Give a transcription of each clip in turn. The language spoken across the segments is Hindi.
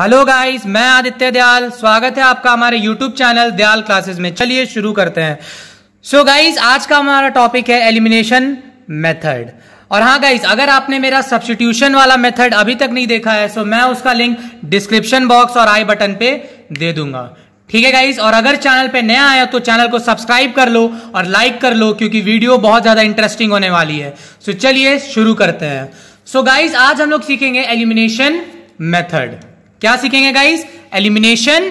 हेलो गाइस मैं आदित्य दयाल स्वागत है आपका हमारे यूट्यूब चैनल दयाल क्लासेस में चलिए शुरू करते हैं सो so गाइस आज का हमारा टॉपिक है एलिमिनेशन मेथड और हाँ गाइस अगर आपने मेरा सब्सटीट्यूशन वाला मेथड अभी तक नहीं देखा है सो so मैं उसका लिंक डिस्क्रिप्शन बॉक्स और आई बटन पे दे दूंगा ठीक है गाइज और अगर चैनल पे नया आया तो चैनल को सब्सक्राइब कर लो और लाइक कर लो क्योंकि वीडियो बहुत ज्यादा इंटरेस्टिंग होने वाली है सो so चलिए शुरू करते हैं सो so गाइज आज हम लोग सीखेंगे एलिमिनेशन मेथड क्या सीखेंगे गाइस एलिमिनेशन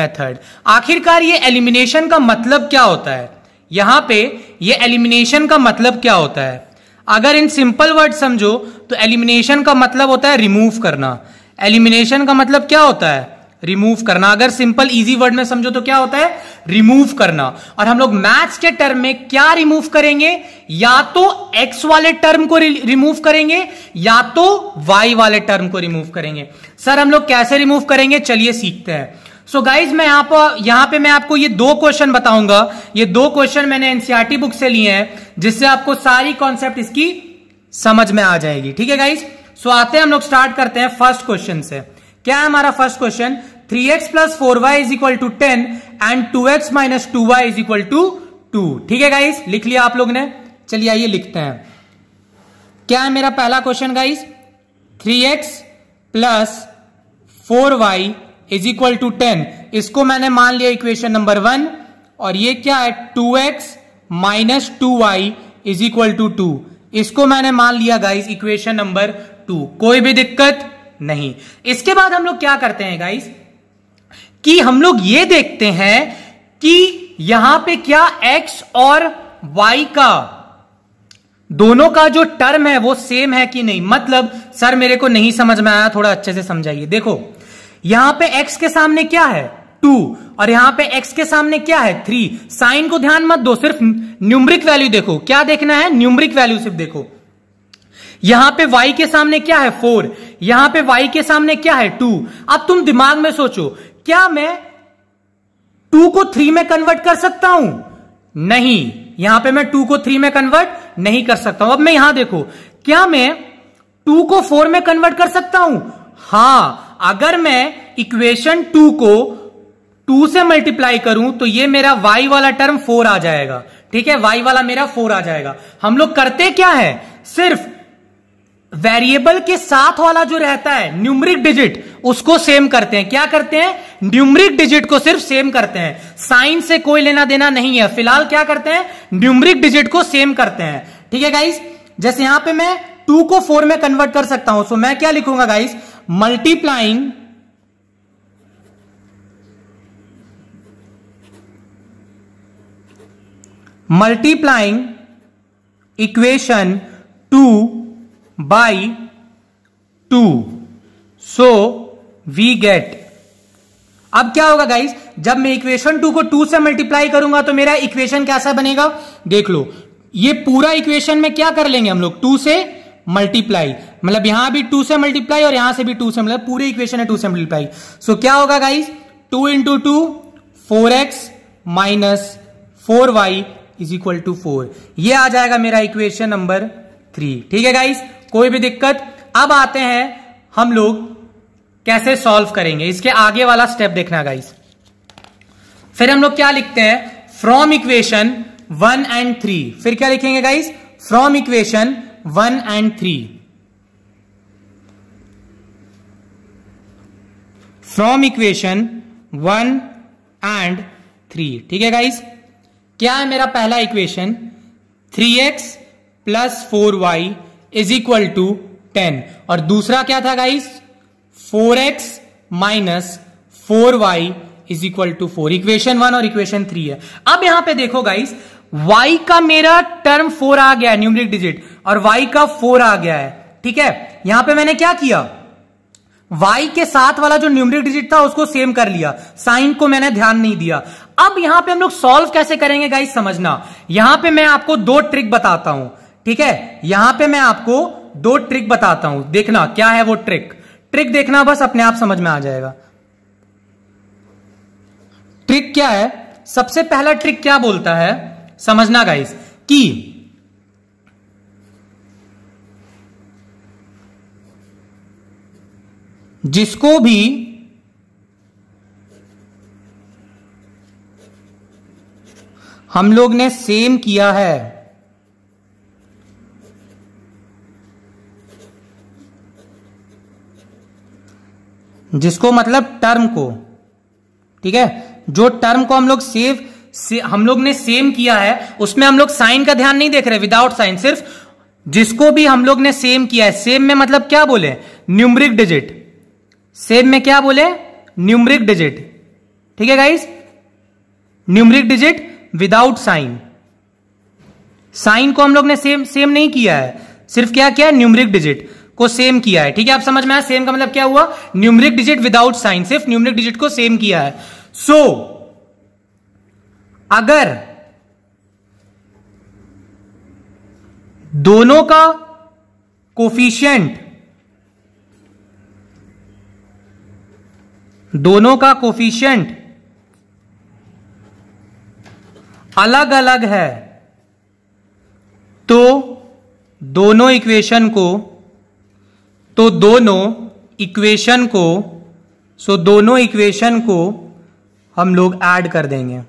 मेथड आखिरकार ये एलिमिनेशन का मतलब क्या होता है यहां पे ये एलिमिनेशन का मतलब क्या होता है अगर इन सिंपल वर्ड समझो तो एलिमिनेशन का मतलब होता है रिमूव करना एलिमिनेशन का मतलब क्या होता है रिमूव करना अगर सिंपल इजी वर्ड में समझो तो क्या होता है रिमूव करना और हम लोग मैथ्स के टर्म में क्या रिमूव करेंगे या तो एक्स वाले टर्म को रिमूव करेंगे या तो वाई वाले टर्म को रिमूव करेंगे सर हम लोग कैसे रिमूव करेंगे चलिए सीखते हैं सो so गाइज मैं यहां पर यहां पे मैं आपको ये दो क्वेश्चन बताऊंगा ये दो क्वेश्चन मैंने एनसीआरटी बुक e से लिए हैं जिससे आपको सारी कॉन्सेप्ट इसकी समझ में आ जाएगी ठीक है गाइज सो आते हैं हम लोग स्टार्ट करते हैं फर्स्ट क्वेश्चन से क्या है हमारा first question three x plus four Y is equal to ten and two X minus two Y is equal to two ठीक है गाइस लिख लिया आप लोग ने चलिए आइए लिखते हैं क्या है मेरा पहला question guys three x plus four Y is equal to ten इसको मैंने मान लिया इक्वेशन नंबर वन और ये क्या है two X minus two Y is equal to two इसको मैंने मान लिया गाइस इक्वेशन नंबर टू कोई भी दिक्कत नहीं इसके बाद हम लोग क्या करते हैं गाइस कि हम लोग ये देखते हैं कि यहां पे क्या एक्स और वाई का दोनों का जो टर्म है वो सेम है कि नहीं मतलब सर मेरे को नहीं समझ में आया थोड़ा अच्छे से समझाइए देखो यहां पे एक्स के सामने क्या है टू और यहां पे एक्स के सामने क्या है थ्री साइन को ध्यान मत दो सिर्फ न्यूमरिक वैल्यू देखो क्या देखना है न्यूमरिक वैल्यू सिर्फ देखो यहां पे y के सामने क्या है फोर यहां पे y के सामने क्या है टू अब तुम दिमाग में सोचो क्या मैं टू को थ्री में कन्वर्ट कर सकता हूं नहीं यहां पे मैं टू को थ्री में कन्वर्ट नहीं कर सकता हूं अब मैं यहां देखो क्या मैं टू को फोर में कन्वर्ट कर सकता हूं हां अगर मैं इक्वेशन टू को टू से मल्टीप्लाई करूं तो ये मेरा वाई वाला टर्म फोर आ जाएगा ठीक है वाई वाला मेरा फोर आ जाएगा हम लोग करते क्या है सिर्फ वेरिएबल के साथ वाला जो रहता है न्यूमरिक डिजिट उसको सेम करते हैं क्या करते हैं न्यूमरिक डिजिट को सिर्फ सेम करते हैं साइन से कोई लेना देना नहीं है फिलहाल क्या करते हैं न्यूमरिक डिजिट को सेम करते हैं ठीक है गाइस जैसे यहां पे मैं टू को फोर में कन्वर्ट कर सकता हूं सो मैं क्या लिखूंगा guys multiplying multiplying equation two by 2 so we get अब क्या होगा गाइस जब मैं इक्वेशन टू को टू से मल्टीप्लाई करूंगा तो मेरा इक्वेशन कैसा बनेगा देख लो ये पूरा इक्वेशन में क्या कर लेंगे हम लोग टू से मल्टीप्लाई मतलब यहां भी टू से मल्टीप्लाई और यहां से भी टू से मतलब पूरे इक्वेशन है टू से मल्टीप्लाई सो so, क्या होगा guys two into two four X minus four Y is equal to four यह आ जाएगा मेरा इक्वेशन नंबर थ्री ठीक है गाइस कोई भी दिक्कत अब आते हैं हम लोग कैसे सॉल्व करेंगे इसके आगे वाला स्टेप देखना गाइस फिर हम लोग क्या लिखते हैं from equation one and three फिर क्या लिखेंगे guys from equation one and three from equation one and three ठीक है गाइस क्या है मेरा पहला equation three x plus four Y is equal to ten और दूसरा क्या था guys four X minus four Y is equal to four equation one और इक्वेशन थ्री है अब यहां पे देखो गाइस y का मेरा टर्म फोर आ गया है न्यूमरिक डिजिट और y का फोर आ गया है ठीक है यहां पे मैंने क्या किया y के साथ वाला जो न्यूमरिक डिजिट था उसको सेम कर लिया साइन को मैंने ध्यान नहीं दिया अब यहां पे हम लोग सॉल्व कैसे करेंगे गाइस समझना यहां पे मैं आपको दो ट्रिक बताता हूं ठीक है यहां पे मैं आपको दो ट्रिक बताता हूं देखना क्या है वो ट्रिक ट्रिक देखना बस अपने आप समझ में आ जाएगा ट्रिक क्या है सबसे पहला ट्रिक क्या बोलता है समझना गाइस कि जिसको भी हम लोग ने सेम किया है जिसको मतलब टर्म को ठीक है जो टर्म को हम लोग सेव से, हम लोग ने सेम किया है उसमें हम लोग साइन का ध्यान नहीं देख रहे विदाउट साइन सिर्फ जिसको भी हम लोग ने सेम किया है सेम में मतलब क्या बोले न्यूमरिक डिजिट सेम में क्या बोले न्यूमरिक डिजिट ठीक है guys numeric digit without sign sign को हम लोग ने सेम सेम नहीं किया है सिर्फ क्या किया न्यूमरिक डिजिट को सेम किया है ठीक है आप समझ में आया सेम का मतलब क्या हुआ न्यूमरिक डिजिट विदाउट साइन सिर्फ न्यूमरिक डिजिट को सेम किया है सो so, अगर दोनों का कोफिशियंट दोनों का कोफिशियंट अलग अलग है तो दोनों इक्वेशन को तो दोनों इक्वेशन को सो दोनों इक्वेशन को हम लोग ऐड कर देंगे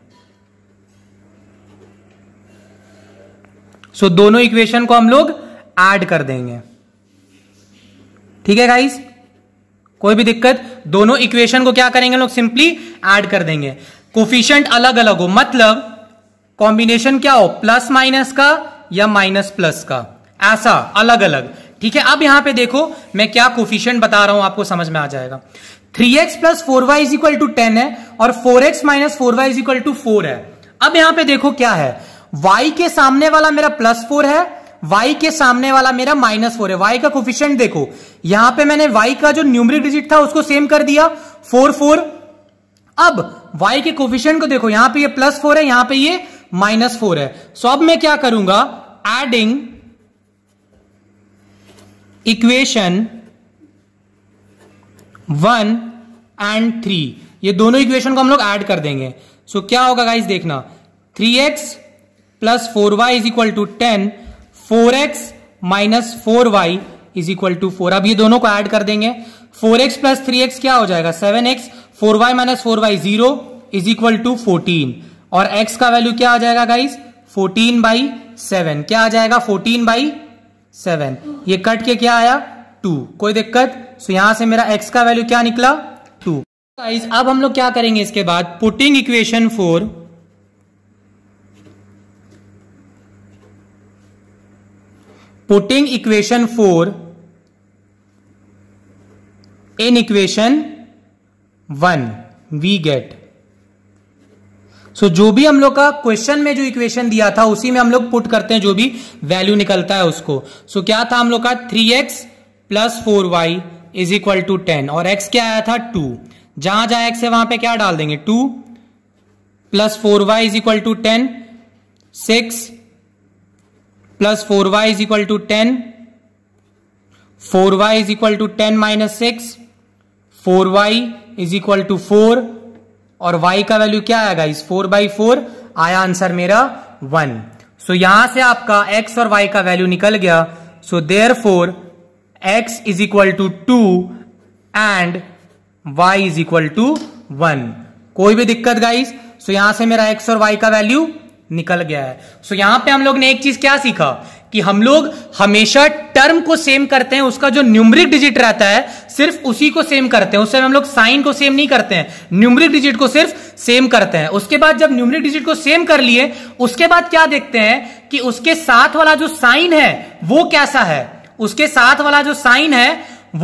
सो दोनों इक्वेशन को हम लोग ऐड कर देंगे ठीक है गाइस कोई भी दिक्कत दोनों इक्वेशन को क्या करेंगे लोग सिंपली ऐड कर देंगे कोफिशियंट अलग अलग हो मतलब कॉम्बिनेशन क्या हो प्लस माइनस का या माइनस प्लस का ऐसा अलग अलग ठीक है अब यहां पे देखो मैं क्या कोफिशियंट बता रहा हूं आपको समझ में आ जाएगा three x plus four Y is equal to ten है और four X minus four Y is equal to four है अब यहां पे देखो क्या है y के सामने वाला मेरा प्लस फोर है y के सामने वाला मेरा माइनस फोर है y का कोफिशियंट देखो यहां पे मैंने y का जो न्यूमरिक डिजिट था उसको सेम कर दिया फोर फोर अब y के कोफिशियंट को देखो यहां पे ये प्लस फोर है यहां पे ये माइनस फोर है सो अब मैं क्या करूंगा adding equation one and three ये दोनों इक्वेशन को हम लोग ऐड कर देंगे सो so, क्या होगा गाइस देखना three x plus four Y is equal to ten four X minus four Y is equal to four अब ये दोनों को ऐड कर देंगे four X plus three X क्या हो जाएगा seven X four Y minus four Y zero is equal to fourteen और एक्स का वैल्यू क्या आ जाएगा गाइस फोर्टीन बाई सेवन क्या आ जाएगा फोर्टीन बाई सेवन ये कट के क्या आया टू कोई दिक्कत सो यहां से मेरा एक्स का वैल्यू क्या निकला टू गाइस अब हम लोग क्या करेंगे इसके बाद putting equation four putting equation four in equation one we get so so, जो भी हम लोग का क्वेश्चन में जो इक्वेशन दिया था उसी में हम लोग पुट करते हैं जो भी वैल्यू निकलता है उसको सो so, क्या था हम लोग का three x plus four Y is equal to ten और एक्स क्या आया था टू जहां जहां एक्स है वहां पे क्या डाल देंगे two plus four Y is equal to ten six plus four Y is equal to ten four Y is equal to ten minus six four Y is equal to four और y का वैल्यू क्या आएगा इस फोर बाई फोर आया आंसर मेरा वन सो so, यहां से आपका x और y का वैल्यू निकल गया so there four x is equal to two and y is equal to one कोई भी दिक्कत गाइस सो so, यहां से मेरा x और y का वैल्यू निकल गया है सो so, यहां पे हम लोग ने एक चीज क्या सीखा कि हम लोग हमेशा टर्म को सेम करते हैं उसका जो न्यूमरिक डिजिट रहता है सिर्फ उसी को सेम करते हैं उस समय हम लोग साइन को सेम नहीं करते हैं न्यूमरिक डिजिट को सिर्फ सेम करते हैं उसके बाद जब न्यूमरिक डिजिट को सेम कर लिए उसके बाद क्या देखते हैं कि उसके साथ वाला जो साइन है वो कैसा है उसके साथ वाला जो साइन है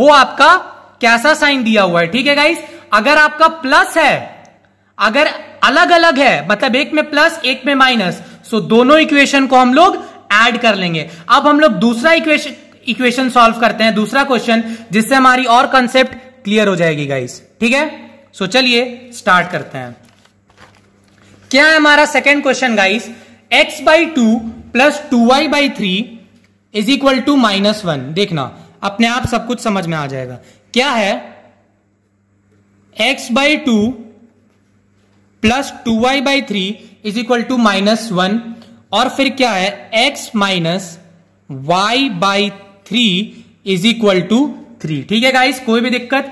वो आपका कैसा साइन दिया हुआ है ठीक है गाइस अगर आपका प्लस है अगर अलग अलग है मतलब एक में प्लस एक में माइनस सो दोनों इक्वेशन को हम लोग ऐड कर लेंगे अब हम लोग दूसरा इक्वेशन इक्वेशन सॉल्व करते हैं दूसरा क्वेश्चन जिससे हमारी और कंसेप्ट क्लियर हो जाएगी गाइस ठीक है सो चलिए स्टार्ट करते हैं क्या है हमारा second question guys X by two plus two Y by three is equal to minus one देखना अपने आप सब कुछ समझ में आ जाएगा क्या है X by two plus two Y by three is equal to minus one और फिर क्या है x minus Y by three is equal to three ठीक है गाइस कोई भी दिक्कत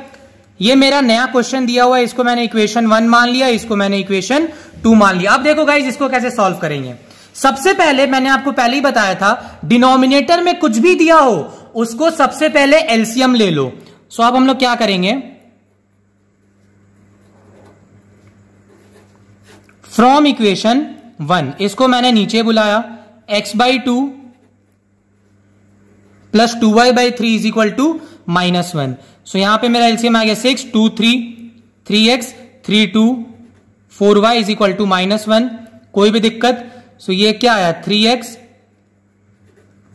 ये मेरा नया क्वेश्चन दिया हुआ है इसको मैंने इक्वेशन वन मान लिया इसको मैंने इक्वेशन टू मान लिया अब देखो गाइस इसको कैसे सॉल्व करेंगे सबसे पहले मैंने आपको पहले ही बताया था डिनोमिनेटर में कुछ भी दिया हो उसको सबसे पहले एल्सियम ले लो सो अब हम लोग क्या करेंगे फ्रॉम इक्वेशन वन इसको मैंने नीचे बुलाया X by two plus two Y by three is equal to minus one so यहां पे मेरा एलसीएम आ गया six two three three X three two four Y is equal to minus one कोई भी दिक्कत सो so ये क्या आया three x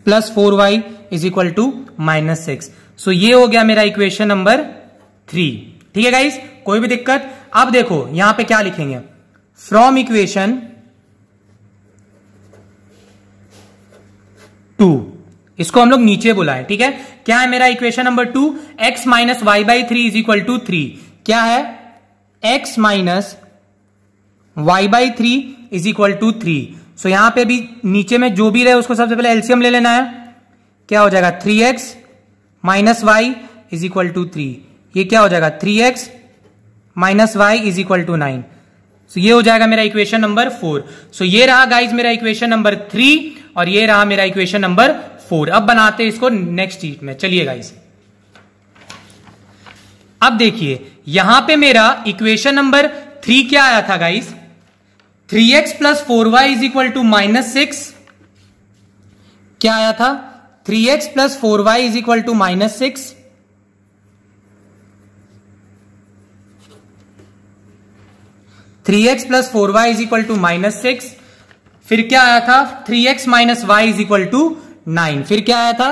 plus four Y is equal to minus six so ये हो गया मेरा इक्वेशन नंबर थ्री ठीक है गाइस कोई भी दिक्कत अब देखो यहां पे क्या लिखेंगे फ्रॉम इक्वेशन टू इसको हम लोग नीचे बुलाए ठीक है क्या है मेरा equation number two X minus Y by three is equal to three क्या है X minus Y by three is equal to three so यहां पे भी नीचे में जो भी रहे उसको सबसे पहले एल्सियम ले लेना है क्या हो जाएगा three x minus Y is equal to three ये क्या हो जाएगा three x minus Y is equal to nine so ये हो जाएगा मेरा इक्वेशन नंबर फोर सो ये रहा गाइज मेरा इक्वेशन नंबर थ्री और ये रहा मेरा इक्वेशन नंबर फोर अब बनाते हैं इसको नेक्स्ट चीज में चलिए गाइस अब देखिए यहां पे मेरा इक्वेशन नंबर थ्री क्या आया था guys three x plus four Y is equal to minus six क्या आया था three x plus four Y is equal to minus six three x plus four Y is equal to minus six फिर क्या आया था three x minus Y is equal to nine फिर क्या आया था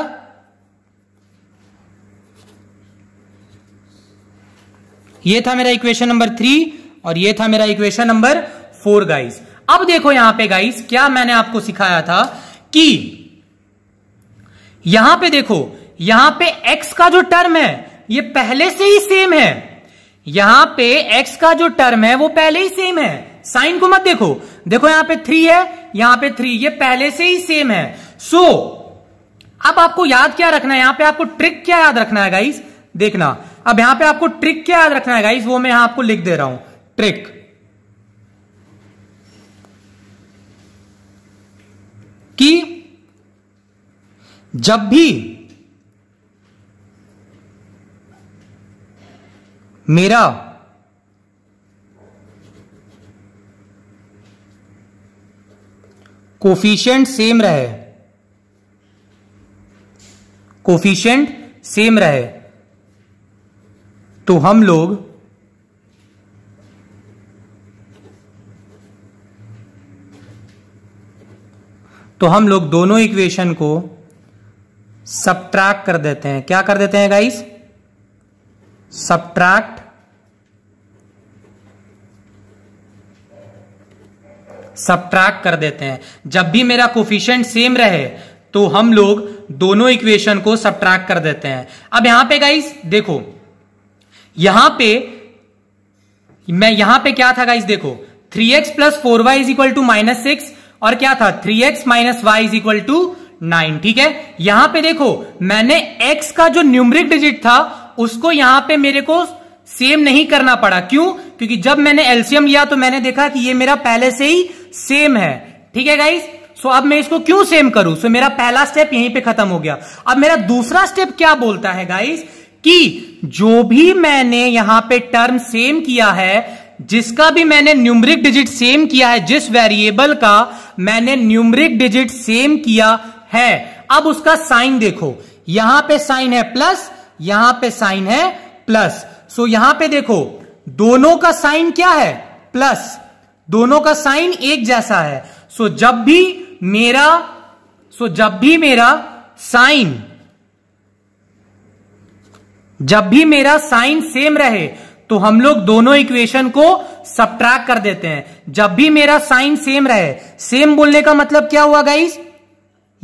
ये था मेरा इक्वेशन नंबर थ्री और ये था मेरा इक्वेशन नंबर फोर गाइस अब देखो यहां पे गाइस क्या मैंने आपको सिखाया था कि यहां पे देखो यहां पे x का जो टर्म है ये पहले से ही सेम है यहां पे x का जो टर्म है वो पहले ही सेम है साइन को मत देखो देखो यहां पे थ्री है यहां पे थ्री ये पहले से ही सेम है सो so, अब आपको याद क्या रखना है यहां पे आपको ट्रिक क्या याद रखना है गाइस देखना अब यहां पे आपको ट्रिक क्या याद रखना है गाइस वो मैं यहां आपको लिख दे रहा हूं ट्रिक कि जब भी मेरा कोफिशियंट सेम रहे कोफिशियंट सेम रहे तो हम लोग तो हम लोग दोनों इक्वेशन को सब्ट्रैक्ट कर देते हैं क्या कर देते हैं गाइस सब्ट्रैक्ट सब्ट्रैक्ट कर देते हैं जब भी मेरा कोफिशियंट सेम रहे तो हम लोग दोनों इक्वेशन को सब्ट्रैक्ट कर देते हैं अब यहां पे गाइस देखो यहां पे मैं यहां पे क्या था गाइस देखो 3x X plus four Y is equal to minus six और क्या था 3x X minus Y is equal to nine ठीक है यहां पे देखो मैंने x का जो न्यूमरिक डिजिट था उसको यहां पे मेरे को सेम नहीं करना पड़ा क्यों क्योंकि जब मैंने एल्सियम लिया तो मैंने देखा कि ये मेरा पहले से ही सेम है ठीक है गाइस सो अब मैं इसको क्यों सेम करूं सो मेरा पहला स्टेप यहीं पे खत्म हो गया अब मेरा दूसरा स्टेप क्या बोलता है गाइस कि जो भी मैंने यहां पे टर्म सेम किया है जिसका भी मैंने न्यूमरिक डिजिट सेम किया है जिस वेरिएबल का मैंने न्यूमरिक डिजिट सेम किया है अब उसका साइन देखो यहां पे साइन है प्लस यहां पे साइन है प्लस सो यहां पे देखो दोनों का साइन क्या है प्लस दोनों का साइन एक जैसा है सो जब भी मेरा सो जब भी मेरा साइन जब भी मेरा साइन सेम रहे तो हम लोग दोनों इक्वेशन को सब्ट्रैक कर देते हैं जब भी मेरा साइन सेम रहे सेम बोलने का मतलब क्या हुआ गाइस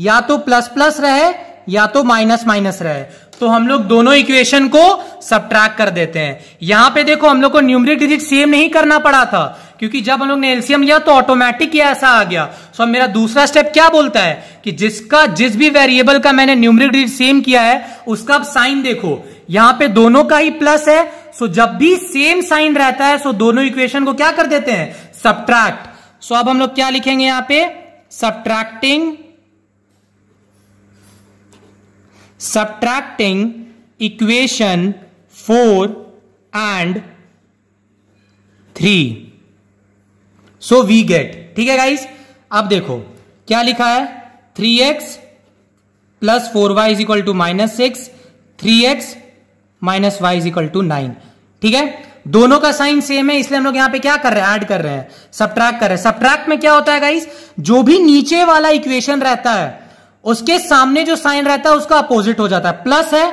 या तो प्लस प्लस रहे या तो माइनस माइनस रहे तो हम लोग दोनों इक्वेशन को सब्ट्रैक्ट कर देते हैं यहां पे देखो हम लोग को न्यूमरिक डिजिट सेम नहीं करना पड़ा था क्योंकि जब हम लोग ने एलसीएम लिया तो ऑटोमेटिक ये ऐसा आ गया सो मेरा दूसरा स्टेप क्या बोलता है कि जिसका जिस भी वेरिएबल का मैंने न्यूमरिक डिजिट सेम किया है उसका अब साइन देखो यहां पे दोनों का ही प्लस है सो जब भी सेम साइन रहता है सो दोनों इक्वेशन को क्या कर देते हैं सब्ट्रैक्ट सो अब हम लोग क्या लिखेंगे यहां पर subtracting subtracting equation 4 and 3 so we get ठीक है गाइस अब देखो क्या लिखा है three x plus four Y is equal to minus six three x minus Y is equal to nine ठीक है दोनों का साइन सेम है इसलिए हम लोग यहां पे क्या कर रहे हैं ऐड कर रहे हैं सब्ट्रैक्ट कर रहे हैं सब्ट्रैक्ट में क्या होता है गाइस जो भी नीचे वाला इक्वेशन रहता है उसके सामने जो साइन रहता है उसका अपोजिट हो जाता है प्लस है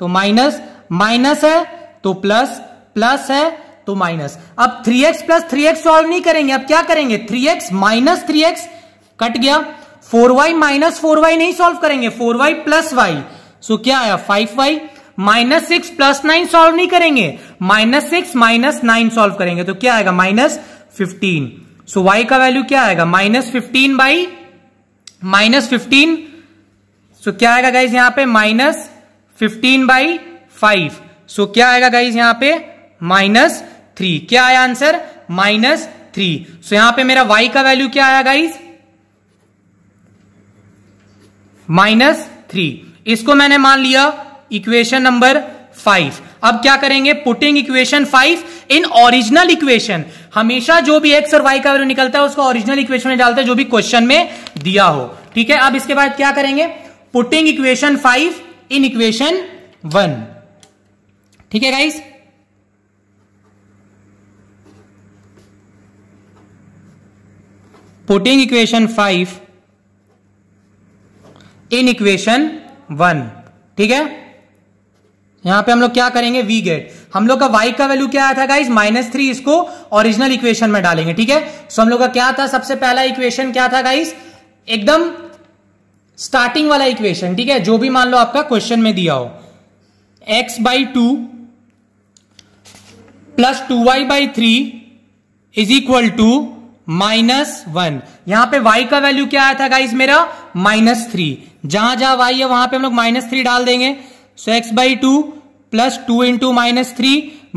तो माइनस माइनस है तो प्लस प्लस है तो माइनस अब 3x plus three x solve नहीं करेंगे अब क्या करेंगे 3x X minus three cut गया 4y वाई माइनस फोर नहीं सॉल्व करेंगे 4y y plus y so क्या आया 5y y minus six plus nine solve नहीं करेंगे minus six minus nine solve करेंगे तो क्या आएगा माइनस फिफ्टीन सो y का वैल्यू क्या आएगा minus fifteen by minus fifteen so क्या आएगा गाइज यहां पे minus fifteen by five so क्या आएगा गाइज यहां पे माइनस थ्री क्या आया आंसर माइनस थ्री सो यहां पे मेरा वाई का वैल्यू क्या आया गाइज माइनस थ्री इसको मैंने मान लिया इक्वेशन नंबर फाइव अब क्या करेंगे putting equation five in original equation हमेशा जो भी एक्स और वाई का वैल्यू निकलता है उसको ओरिजिनल इक्वेशन में डालते हैं जो भी क्वेश्चन में दिया हो ठीक है अब इसके बाद क्या करेंगे putting equation five in equation one ठीक है guys putting equation five in equation one ठीक है यहां पे हम लोग क्या करेंगे वी गेट हम लोग का वाई का वैल्यू क्या आया था गाइस माइनस थ्री इसको ओरिजिनल इक्वेशन में डालेंगे ठीक है सो हम लोग का क्या था सबसे पहला इक्वेशन क्या था गाइस एकदम स्टार्टिंग वाला इक्वेशन ठीक है जो भी मान लो आपका क्वेश्चन में दिया हो x by two plus two Y by three is equal to minus one यहां पे y का वैल्यू क्या आया था गाइस मेरा माइनस थ्री जहां जहां y है वहां पे हम लोग माइनस थ्री डाल देंगे so x by two plus two into minus three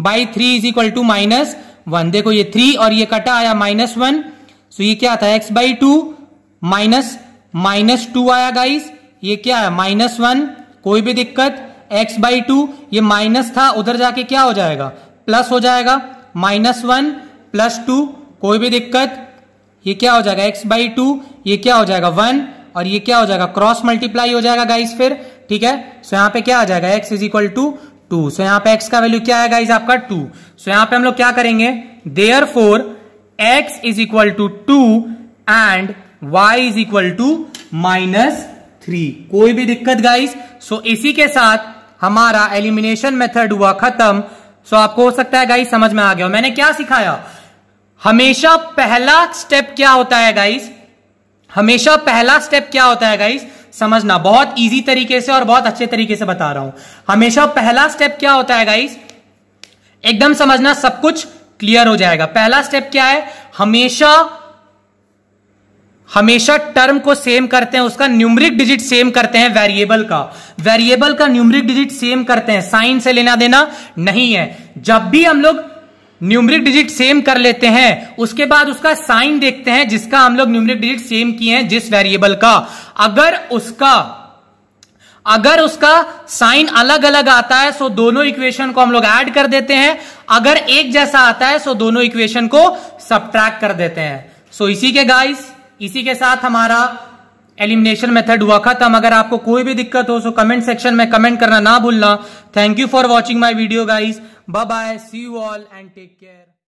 by three is equal to minus one देखो ये थ्री और ये कटा आया माइनस वन सो ये क्या था x by two minus minus two आया गाइस ये क्या है माइनस वन कोई भी दिक्कत एक्स बाई टू ये माइनस था उधर जाके क्या हो जाएगा प्लस हो जाएगा माइनस वन प्लस टू कोई भी दिक्कत ये क्या हो जाएगा एक्स बाई टू ये क्या हो जाएगा वन और ये क्या हो जाएगा क्रॉस मल्टीप्लाई हो जाएगा गाइस फिर ठीक है सो यहाँ पे क्या आ जाएगा x is equal to two so यहाँ पे एक्स का वैल्यू क्या है गाइस आपका टू सो यहाँ पे हम लोग क्या करेंगे there four x is equal to two and y is equal to minus three कोई भी दिक्कत गाइस सो so, इसी के साथ हमारा एलिमिनेशन मेथड हुआ खत्म सो so, आपको हो सकता है गाइस समझ में आ गया मैंने क्या सिखाया हमेशा पहला स्टेप क्या होता है गाइस हमेशा पहला स्टेप क्या होता है गाइस समझना बहुत इजी तरीके से और बहुत अच्छे तरीके से बता रहा हूं हमेशा पहला स्टेप क्या होता है गाइस एकदम समझना सब कुछ क्लियर हो जाएगा पहला स्टेप क्या है हमेशा हमेशा टर्म को सेम करते हैं उसका न्यूमरिक डिजिट सेम करते हैं वेरिएबल का वेरिएबल का न्यूमरिक डिजिट सेम करते हैं साइन से लेना देना नहीं है जब भी हम लोग न्यूमरिक डिजिट सेम कर लेते हैं उसके बाद उसका साइन देखते हैं जिसका हम लोग न्यूमरिक डिजिट सेम किए हैं जिस वेरिएबल का अगर उसका अगर उसका साइन अलग अलग आता है सो दोनों इक्वेशन को हम लोग ऐड कर देते हैं अगर एक जैसा आता है सो दोनों इक्वेशन को सब्ट्रैक्ट कर देते हैं सो इसी के गाइस इसी के साथ हमारा एलिमिनेशन मेथड हुआ खत्म अगर आपको कोई भी दिक्कत हो तो कमेंट सेक्शन में कमेंट करना ना भूलना thank you for watching my video guys bye bye see you all and take care